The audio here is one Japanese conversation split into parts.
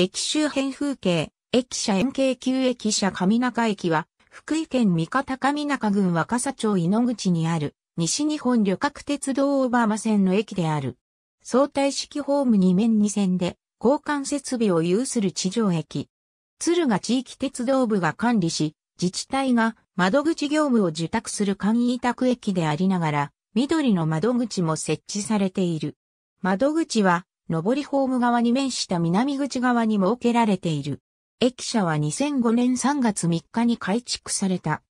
駅周辺風景、駅舎円形旧駅舎上中駅は、福井県三方上中郡若狭町井の口にある、西日本旅客鉄道オーバーマ線の駅である。相対式ホーム2面2線で、交換設備を有する地上駅。鶴ヶ地域鉄道部が管理し、自治体が窓口業務を受託する簡易委託駅でありながら、緑の窓口も設置されている。窓口は上りホーム側に面した南口側に設けられている。駅舎は2005年3月3日に改築された。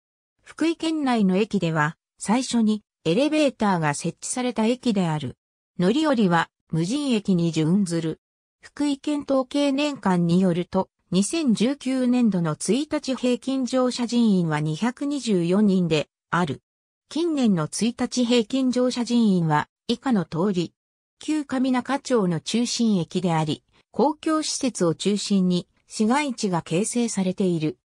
福井県内の駅では、最初にエレベーターが設置された駅である。乗り降りは無人駅に準ずる。福井県統計年間によると、2019年度の1日平均乗車人員は224人である。近年の1日平均乗車人員は以下の通り、旧上中町の中心駅であり、公共施設を中心に市街地が形成されている。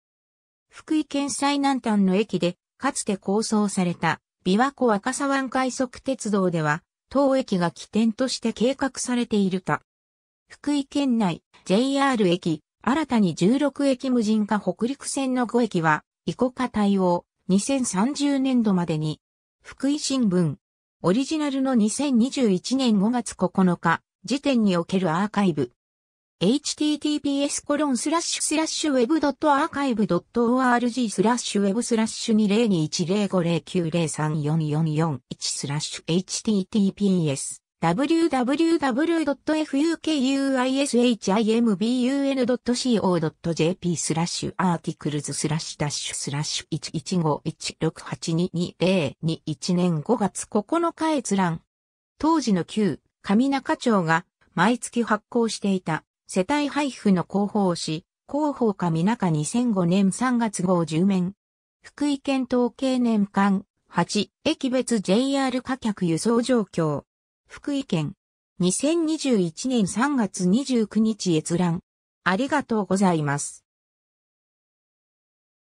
福井県最南端の駅で、かつて構想された琵琶湖若狭湾快速鉄道では、当駅が起点として計画されているた。福井県内 JR 駅、新たに16駅無人化北陸線の5駅は、イコ化対応、2030年度までに、福井新聞、オリジナルの2021年5月9日時点におけるアーカイブ。https コロンスラッシュスラッシュウェブドットアーカイブドット org スラッシュウェブスラッシュ20210509034441スラッシュ https www.fukuishimbu.co.jp n スラッシュアーティクルズスラッシュダッシュスラッシュ11516822021年5月9日閲覧。当時の旧上中町が毎月発行していた世帯配布の広報誌、広報上中2005年3月号10面。福井県統計年間8、駅別 JR 価客輸送状況。福井県。2021年3月29日閲覧。ありがとうございます。